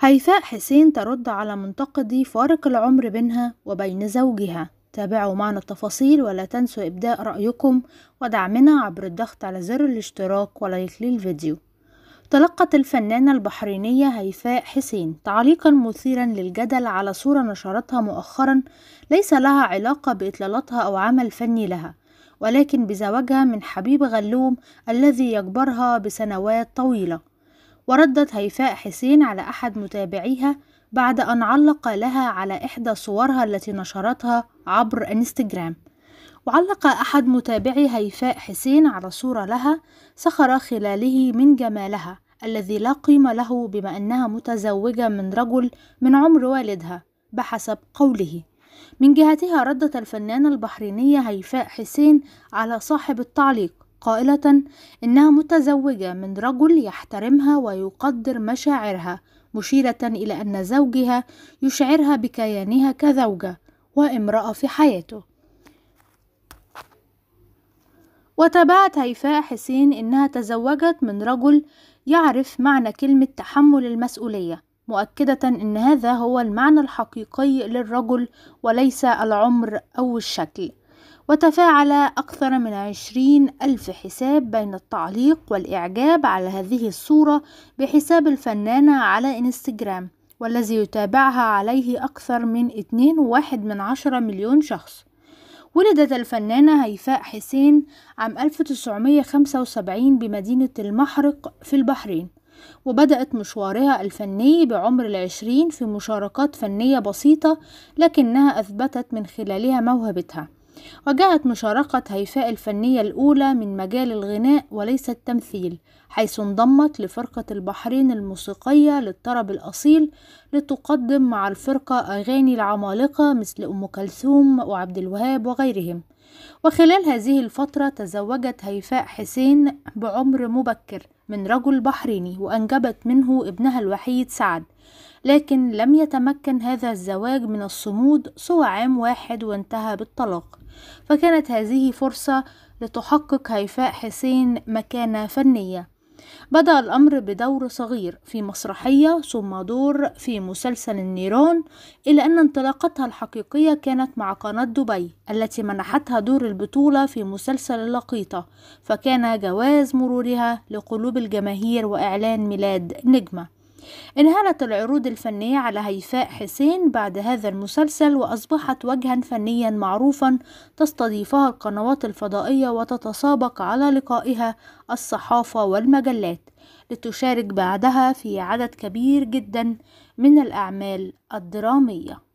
هيفاء حسين ترد على منتقدي فارق العمر بينها وبين زوجها تابعوا معنا التفاصيل ولا تنسوا إبداء رأيكم ودعمنا عبر الضغط على زر الاشتراك ولايك للفيديو تلقت الفنانة البحرينية هيفاء حسين تعليقا مثيرا للجدل على صورة نشرتها مؤخرا ليس لها علاقة بإطلالتها أو عمل فني لها ولكن بزواجها من حبيب غلوم الذي يكبرها بسنوات طويلة وردت هيفاء حسين على أحد متابعيها بعد أن علق لها على إحدى صورها التي نشرتها عبر انستجرام وعلق أحد متابعي هيفاء حسين على صورة لها سخر خلاله من جمالها الذي لا قيمة له بما أنها متزوجة من رجل من عمر والدها بحسب قوله من جهتها ردت الفنانة البحرينية هيفاء حسين على صاحب التعليق قائلة إنها متزوجة من رجل يحترمها ويقدر مشاعرها مشيرة إلى أن زوجها يشعرها بكيانها كزوجة وامرأة في حياته وتابعت هيفاء حسين إنها تزوجت من رجل يعرف معنى كلمة تحمل المسؤولية مؤكدة إن هذا هو المعنى الحقيقي للرجل وليس العمر أو الشكل وتفاعل أكثر من عشرين ألف حساب بين التعليق والإعجاب على هذه الصورة بحساب الفنانة على إنستجرام والذي يتابعها عليه أكثر من اتنين واحد من عشرة مليون شخص ولدت الفنانة هيفاء حسين عام 1975 بمدينة المحرق في البحرين وبدأت مشوارها الفني بعمر العشرين في مشاركات فنية بسيطة لكنها أثبتت من خلالها موهبتها وجاءت مشاركة هيفاء الفنية الأولى من مجال الغناء وليس التمثيل حيث انضمت لفرقة البحرين الموسيقية للطرب الأصيل لتقدم مع الفرقة أغاني العمالقة مثل أم كلثوم وعبد الوهاب وغيرهم وخلال هذه الفترة تزوجت هيفاء حسين بعمر مبكر من رجل بحريني وأنجبت منه ابنها الوحيد سعد لكن لم يتمكن هذا الزواج من الصمود سوى عام واحد وانتهى بالطلاق فكانت هذه فرصة لتحقق هيفاء حسين مكانة فنية بدأ الأمر بدور صغير في مسرحية ثم دور في مسلسل النيران إلا أن انطلاقتها الحقيقية كانت مع قناة دبي التي منحتها دور البطولة في مسلسل اللقيطة فكان جواز مرورها لقلوب الجماهير وإعلان ميلاد نجمة انهالت العروض الفنية على هيفاء حسين بعد هذا المسلسل وأصبحت وجها فنيا معروفا تستضيفها القنوات الفضائية وتتسابق على لقائها الصحافة والمجلات لتشارك بعدها في عدد كبير جدا من الأعمال الدرامية